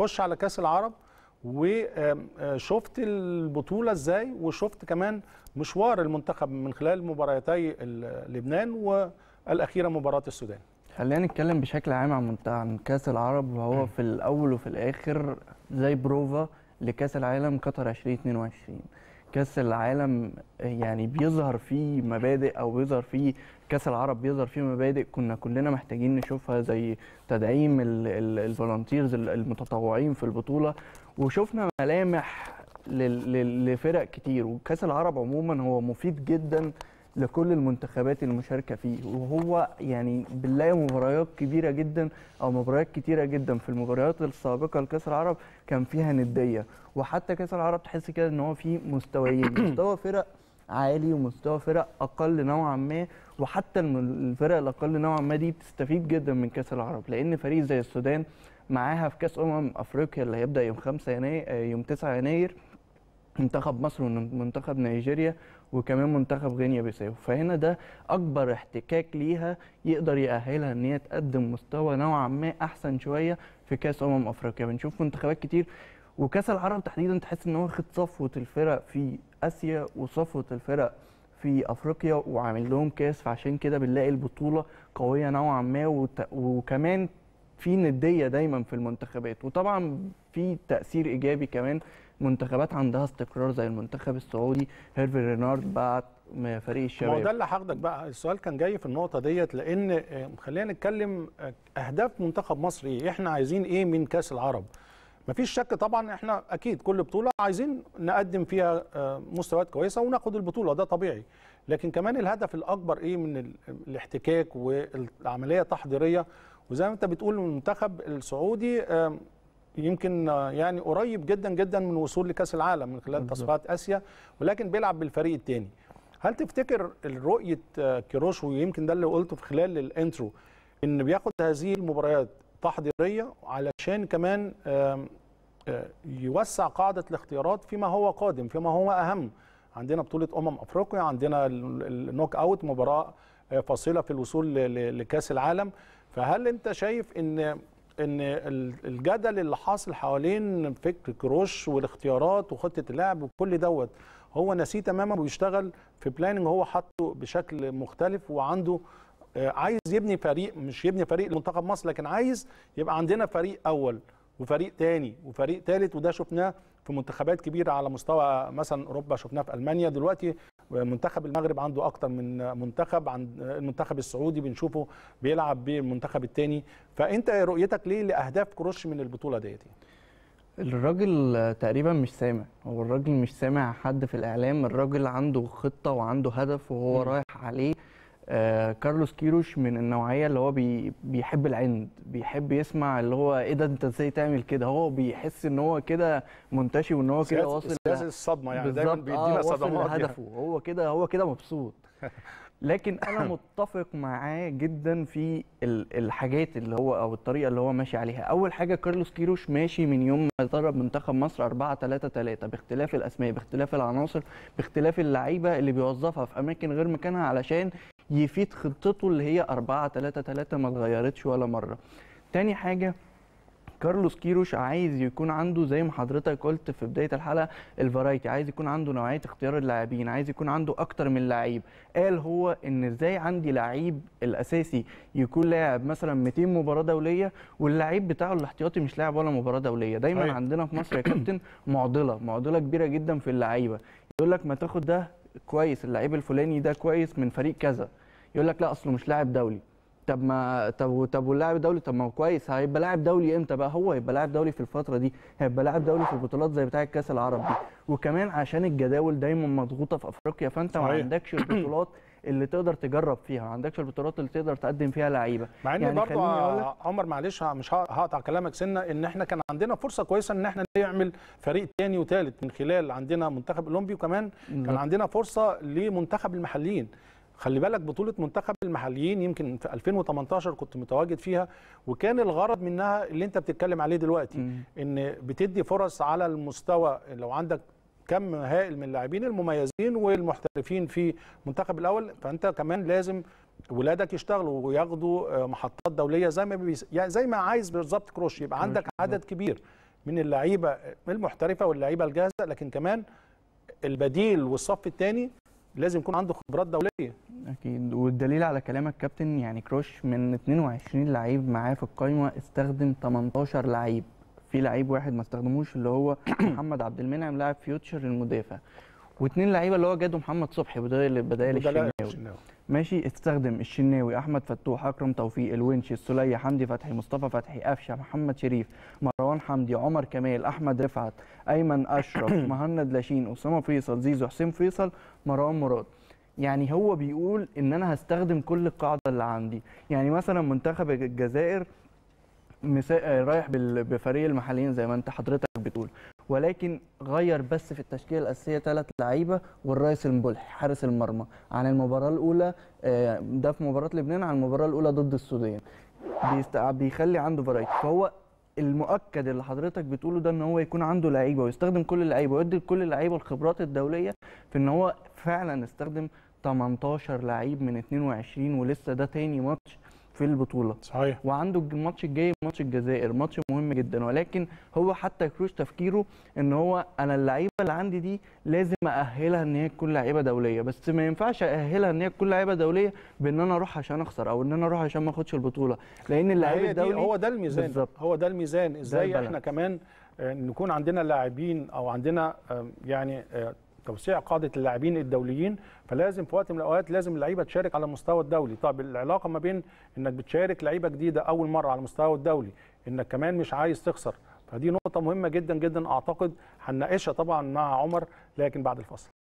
بنخش على كاس العرب وشفت آه، البطوله ازاي وشفت كمان مشوار المنتخب من خلال مباراتي لبنان والاخيره مباراه السودان خلينا نتكلم بشكل عام عن عن كاس العرب وهو في الاول وفي الاخر زي بروفا لكاس العالم قطر 2022 كاس العالم يعني بيظهر فيه مبادئ او بيظهر فيه كاس العرب بيظهر فيه مبادئ كنا كلنا محتاجين نشوفها زي تدعيم الفولنتيرز المتطوعين في البطوله وشفنا ملامح لفرق كتير وكاس العرب عموما هو مفيد جدا لكل المنتخبات المشاركه فيه وهو يعني بنلاقي مباريات كبيره جدا او مباريات كتيره جدا في المباريات السابقه لكاس العرب كان فيها نديه وحتى كاس العرب تحس كده ان هو فيه مستويين مستوى فرق عالي ومستوى فرق اقل نوعا ما وحتى الفرق الاقل نوعا ما دي بتستفيد جدا من كاس العرب لان فريق زي السودان معاها في كاس امم افريقيا اللي هيبدا يوم 5 يناير يوم 9 يناير منتخب مصر ومنتخب نيجيريا وكمان منتخب غينيا بيساو فهنا ده اكبر احتكاك ليها يقدر يأهلها ان هي تقدم مستوى نوعا ما احسن شويه في كاس امم افريقيا بنشوف منتخبات كتير وكاس العرب تحديدا تحس ان هو واخد صفوه الفرق في اسيا وصفوه الفرق في افريقيا وعامل لهم كاس فعشان كده بنلاقي البطوله قويه نوعا ما وت... وكمان في نديه دايما في المنتخبات وطبعا في تاثير ايجابي كمان منتخبات عندها استقرار زي المنتخب السعودي هيرفي رينارد بعد فريق الشباب ما هو ده اللي حاخدك بقى السؤال كان جاي في النقطه ديت لان آه، خلينا نتكلم آه، اهداف منتخب مصر ايه احنا عايزين ايه من كاس العرب مفيش شك طبعا احنا اكيد كل بطوله عايزين نقدم فيها آه، مستويات كويسه وناخد البطوله ده طبيعي لكن كمان الهدف الاكبر ايه من الاحتكاك والعمليه التحضيريه وزي ما انت بتقول المنتخب السعودي يمكن يعني قريب جدا جدا من وصول لكاس العالم من خلال تصفيات اسيا ولكن بيلعب بالفريق الثاني هل تفتكر رؤيه كيروش ويمكن ده اللي قلته في خلال الانترو ان بياخد هذه المباريات تحضيريه علشان كمان آه، يوسع قاعده الاختيارات فيما هو قادم فيما هو اهم عندنا بطوله امم افريقيا عندنا النوك اوت مباراه آه، فاصله في الوصول لكاس العالم فهل انت شايف ان ان الجدل اللي حاصل حوالين فكر كروش والاختيارات وخطه اللعب وكل دوت هو نسيه تماما وبيشتغل في بلاننج هو حاطه بشكل مختلف وعنده آه، عايز يبني فريق مش يبني فريق لمنتخب مصر لكن عايز يبقى عندنا فريق اول وفريق تاني وفريق تالت وده شفناه في منتخبات كبيره على مستوى مثلا اوروبا شفناه في المانيا دلوقتي منتخب المغرب عنده اكتر من منتخب عند المنتخب السعودي بنشوفه بيلعب بالمنتخب الثاني فانت رؤيتك ليه لاهداف كروش من البطوله ديت الراجل تقريبا مش سامع هو الراجل مش سامع حد في الاعلام الراجل عنده خطه وعنده هدف وهو م. رايح عليه آه كارلوس كيروش من النوعيه اللي هو بي بيحب العند بيحب يسمع اللي هو ايه ده انت ازاي تعمل كده هو بيحس ان هو كده منتشي وان هو كده واصل سياسه الصدمه يعني دايما بيدينا آه صدمات هدفه يعني. هو كده هو كده مبسوط لكن انا متفق معاه جدا في الحاجات اللي هو او الطريقه اللي هو ماشي عليها اول حاجه كارلوس كيروش ماشي من يوم ما درب منتخب مصر 4 3 3 باختلاف الاسماء باختلاف العناصر باختلاف اللعيبه اللي بيوظفها في اماكن غير مكانها علشان يفيد خطته اللي هي 4 3 3 ما اتغيرتش ولا مره تاني حاجه كارلوس كيروش عايز يكون عنده زي ما حضرتك قلت في بدايه الحلقه الفرايتي عايز يكون عنده نوعيه اختيار اللاعبين عايز يكون عنده اكتر من لعيب قال هو ان ازاي عندي لعيب الاساسي يكون لاعب مثلا 200 مباراه دوليه واللعيب بتاعه الاحتياطي مش لاعب ولا مباراه دوليه دايما طيب. عندنا في مصر يا كابتن معضله معضله كبيره جدا في اللعيبه يقول لك ما تاخد ده كويس اللعيب الفلاني ده كويس من فريق كذا يقول لك لا اصله مش لاعب دولي طب ما طب طب واللاعب الدولي طب ما هو كويس هيبقى لاعب دولي امتى بقى هو هيبقى لاعب دولي في الفتره دي هيبقى لاعب دولي في البطولات زي بتاعه كاس العرب دي وكمان عشان الجداول دايما مضغوطه في افريقيا فانت ما عندكش البطولات اللي تقدر تجرب فيها ما عندكش البطولات اللي تقدر تقدم فيها لعيبه مع ان يعني برضو آه، عمر معلش مش هقطع كلامك سنه ان احنا كان عندنا فرصه كويسه ان احنا نعمل فريق ثاني وثالث من خلال عندنا منتخب اولمبي وكمان كان عندنا فرصه لمنتخب المحليين خلي بالك بطولة منتخب المحليين يمكن في 2018 كنت متواجد فيها وكان الغرض منها اللي انت بتتكلم عليه دلوقتي مم. ان بتدي فرص على المستوى لو عندك كم هائل من اللاعبين المميزين والمحترفين في منتخب الاول فانت كمان لازم ولادك يشتغلوا وياخدوا آه، محطات دوليه زي ما بيس... يعني زي ما عايز بالظبط كروش يبقى عندك عدد كبير من اللعيبه آه، المحترفه واللعيبه الجاهزه لكن كمان البديل والصف الثاني لازم يكون عنده خبرات دوليه اكيد والدليل على كلامك كابتن يعني كروش من 22 لعيب معاه في القايمه استخدم 18 لعيب في لعيب واحد ما استخدموش اللي هو محمد عبد المنعم لاعب فيوتشر المدافع واثنين لعيبه اللي هو جاده محمد صبحي بدايه بدايه الشناوي ماشي استخدم الشناوي احمد فتوح اكرم توفيق الونشي السلية حمدي فتحي مصطفى فتحي قفشه محمد شريف مروان حمدي عمر كمال احمد رفعت ايمن اشرف مهند لاشين اسامه فيصل زيزو حسين فيصل مروان مراد يعني هو بيقول ان انا هستخدم كل القاعده اللي عندي يعني مثلا منتخب الجزائر رايح بفريق المحليين زي ما انت حضرتك بتقول ولكن غير بس في التشكيله الاساسيه ثلاث لعيبه والرئيس المبلح حارس المرمى عن المباراه الاولى آه، ده في مباراه لبنان عن المباراه الاولى ضد السودان بيخلي عنده فرايتي فهو المؤكد اللي حضرتك بتقوله ده ان هو يكون عنده لعيبه ويستخدم كل اللعيبه ويدي لكل اللعيبه الخبرات الدوليه في ان هو فعلا استخدم 18 لعيب من 22 ولسه ده تاني ماتش في البطوله صحيح وعنده الماتش الجاي ماتش الجزائر ماتش مهم جدا ولكن هو حتى كروش تفكيره ان هو انا اللعيبه اللي عندي دي لازم ااهلها ان هي تكون لعيبه دوليه بس ما ينفعش ااهلها ان هي تكون لعيبه دوليه بان انا اروح عشان اخسر او ان انا اروح عشان ما اخدش البطوله لان اللعيب الدولي هو ده الميزان بالزبط. هو ده الميزان ازاي ده احنا كمان آه، نكون عندنا لاعبين او عندنا يعني آه، توسيع قاعده اللاعبين الدوليين فلازم في وقت من الاوقات لازم اللعيبه تشارك على المستوى الدولي طب العلاقه ما بين انك بتشارك لعيبه جديده اول مره على المستوى الدولي انك كمان مش عايز تخسر فدي نقطه مهمه جدا جدا اعتقد هنناقشها طبعا مع عمر لكن بعد الفصل